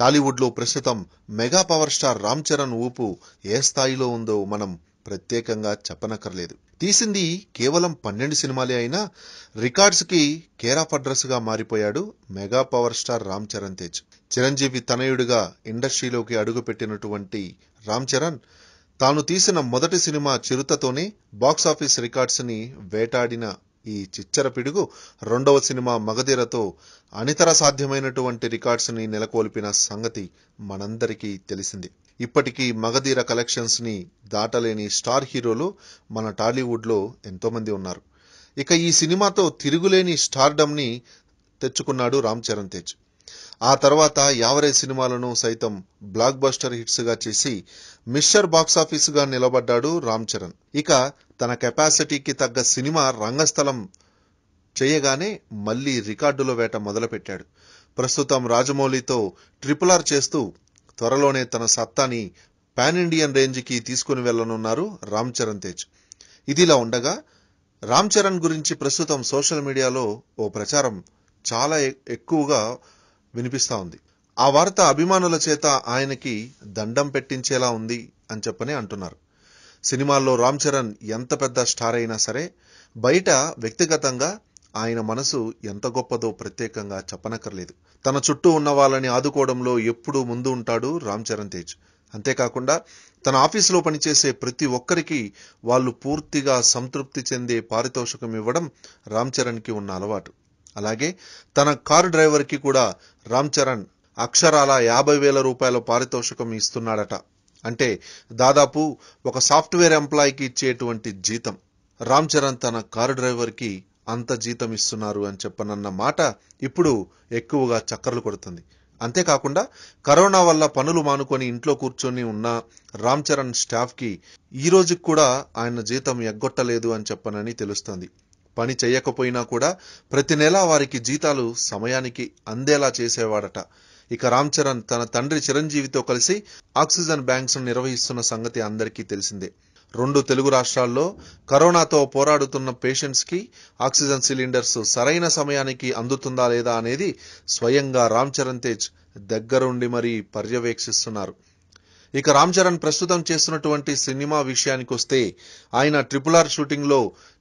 టాలీవుడ్లో ప్రస్తుతం mega power star Ram Charan ఊపు ఏ స్థాయిలో ఉందో మనం ప్రత్యేకంగా చెప్పనక్కర్లేదు తీసింది కేవలం పన్నెండు సినిమాలే అయినా రికార్డ్స్కి కేరాఫ్ అడ్రస్గా మారిపోయాడు mega power star Ram Charan Tej Chiranjeevi తనయుడిగా ఇండస్ట్రీలోకి అడుగుపెట్టినటువంటి రామ్ చరణ్ తాను తీసిన మొదటి సినిమా చిరుతతోనే బాక్సాఫీస్ రికార్డ్స్ని వేటాడిన ఈ చిచ్చర పిడుగు రెండవ సినిమా మగధీరతో అనితర సాధ్యమైనటువంటి రికార్డ్స్ని నెలకొల్పిన సంగతి మనందరికీ తెలిసింది ఇప్పటికీ మగధీర కలెక్షన్స్ని దాటలేని స్టార్ హీరోలు మన టాలీవుడ్లో ఎంతోమంది ఉన్నారు ఇక ఈ సినిమాతో తిరుగులేని ని తెచ్చుకున్నాడు రామ్ చరణ్ తేజ్ ఆ తర్వాత యావరేజ్ సినిమాలను సైతం బ్లాక్ బస్టర్ హిట్స్గా చేసి మిస్టర్ గా నిలబడ్డాడు రామ్ చరణ్ ఇక తన కెపాసిటీకి తగ్గ సినిమా రంగస్థలం చేయగానే మళ్ళీ రికార్డుల వేట మొదలుపెట్టాడు ప్రస్తుతం రాజమౌళితో ట్రిపుల్ ఆర్ చేస్తూ త్వరలోనే తన సత్తాని పాన్ ఇండియన్ రేంజ్కి తీసుకుని వెళ్లనున్నారు రామ్ చరణ్ తేజ్ ఇదిలా ఉండగా రామ్ చరణ్ గురించి ప్రస్తుతం సోషల్ మీడియాలో ఓ ప్రచారం చాలా ఎక్కువగా వినిపిస్తా ఉంది ఆ వార్త అభిమానుల చేత ఆయనకి దండం పెట్టించేలా ఉంది అని చెప్పని అంటున్నారు సినిమాల్లో రామ్ చరణ్ ఎంత పెద్ద స్టార్ అయినా సరే బయట వ్యక్తిగతంగా ఆయన మనసు ఎంత గొప్పదో ప్రత్యేకంగా చెప్పనక్కర్లేదు తన చుట్టూ ఉన్న వాళ్ళని ఆదుకోవడంలో ఎప్పుడూ ముందు ఉంటాడు రామ్ చరణ్ తేజ్ అంతేకాకుండా తన ఆఫీసులో పనిచేసే ప్రతి ఒక్కరికి వాళ్ళు పూర్తిగా సంతృప్తి చెందే పారితోషకం ఇవ్వడం రామ్ చరణ్కి ఉన్న అలవాటు అలాగే తన కారు డ్రైవర్కి కూడా రామ్ చరణ్ అక్షరాల యాభై వేల రూపాయల పారితోషికం ఇస్తున్నాడట అంటే దాదాపు ఒక సాఫ్ట్వేర్ ఎంప్లాయీకి ఇచ్చేటువంటి జీతం రామ్ చరణ్ తన కారు డ్రైవర్కి అంత జీతం ఇస్తున్నారు అని చెప్పనన్న మాట ఇప్పుడు ఎక్కువగా చక్కర్లు కొడుతుంది అంతేకాకుండా కరోనా వల్ల పనులు మానుకొని ఇంట్లో కూర్చొని ఉన్న రామ్ చరణ్ స్టాఫ్కి ఈ రోజుకి కూడా ఆయన జీతం ఎగ్గొట్టలేదు అని చెప్పనని తెలుస్తుంది పని చేయకపోయినా కూడా ప్రతి నెలా వారికి జీతాలు సమయానికి అందేలా చేసేవాడట ఇక రామ్ చరణ్ తన తండ్రి చిరంజీవితో కలిసి ఆక్సిజన్ బ్యాంక్స్ నిర్వహిస్తున్న సంగతి అందరికీ తెలిసిందే రెండు తెలుగు రాష్ట్రాల్లో కరోనాతో పోరాడుతున్న పేషెంట్స్కి ఆక్సిజన్ సిలిండర్స్ సరైన సమయానికి అందుతుందా లేదా అనేది స్వయంగా రామ్ చరణ్ తేజ్ దగ్గరుండి మరీ పర్యవేక్షిస్తున్నారు ఇక రామ్ చరణ్ ప్రస్తుతం చేస్తున్నటువంటి సినిమా విషయానికి వస్తే ఆయన ట్రిపుల్ ఆర్ షూటింగ్లో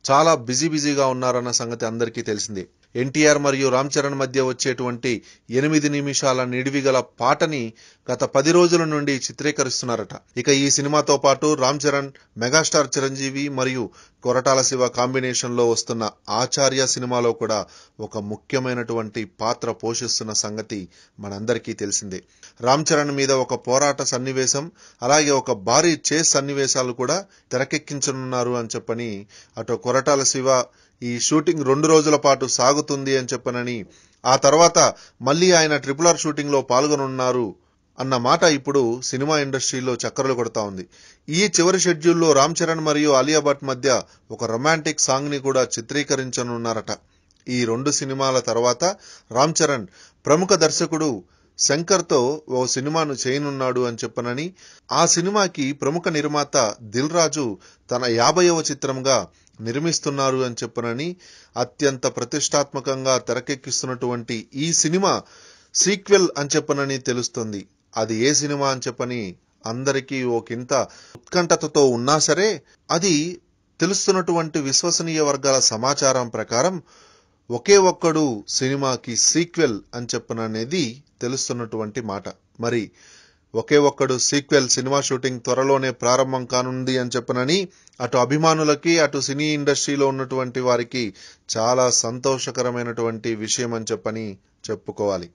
చాలా బిజీ బిజీగా ఉన్నారన్న సంగతి అందరికీ తెలిసిందే ఎన్టీఆర్ మరియు రామ్ చరణ్ మధ్య వచ్చేటువంటి ఎనిమిది నిమిషాల నిడివిగల పాటని గత పది రోజుల నుండి చిత్రీకరిస్తున్నారట ఇక ఈ సినిమాతో పాటు రామ్ చరణ్ మెగాస్టార్ చిరంజీవి మరియు కొరటాల శివ కాంబినేషన్లో వస్తున్న ఆచార్య సినిమాలో కూడా ఒక ముఖ్యమైనటువంటి పాత్ర పోషిస్తున్న సంగతి మనందరికీ తెలిసిందే రామ్ చరణ్ మీద ఒక పోరాట సన్నివేశం అలాగే ఒక భారీ చేస్ సన్నివేశాలు కూడా తెరకెక్కించనున్నారు అని చెప్పని అటు కొరటాల శివ ఈ షూటింగ్ రెండు రోజుల పాటు సాగుతుంది అని చెప్పనని ఆ తర్వాత మళ్ళీ ఆయన ట్రిపుల్ ఆర్ షూటింగ్లో పాల్గొనున్నారు అన్న మాట ఇప్పుడు సినిమా ఇండస్ట్రీలో చక్కర్లు కొడతా ఉంది ఈ చివరి షెడ్యూల్లో రామ్ చరణ్ మరియు అలియా భట్ మధ్య ఒక రొమాంటిక్ సాంగ్ని కూడా చిత్రీకరించనున్నారట ఈ రెండు సినిమాల తర్వాత రామ్ చరణ్ ప్రముఖ దర్శకుడు శంకర్తో ఓ సినిమాను చేయనున్నాడు అని చెప్పనని ఆ సినిమాకి ప్రముఖ నిర్మాత దిల్ రాజు తన యాభైవ చిత్రంగా నిర్మిస్తున్నారు అని చెప్పనని అత్యంత ప్రతిష్టాత్మకంగా తెరకెక్కిస్తున్నటువంటి ఈ సినిమా సీక్వెల్ అని చెప్పనని తెలుస్తుంది అది ఏ సినిమా అని చెప్పని అందరికీ ఓకింత ఉత్కంఠతతో ఉన్నా సరే అది తెలుస్తున్నటువంటి విశ్వసనీయ వర్గాల సమాచారం ప్రకారం ఒకే ఒక్కడు సినిమాకి సీక్వెల్ అని చెప్పననేది తెలుస్తున్నటువంటి మాట మరి ఒకే ఒక్కడు సీక్వెల్ సినిమా షూటింగ్ త్వరలోనే ప్రారంభం కానుంది అని చెప్పనని అటు అభిమానులకి అటు సినీ ఇండస్ట్రీలో ఉన్నటువంటి వారికి చాలా సంతోషకరమైనటువంటి విషయం అని చెప్పని చెప్పుకోవాలి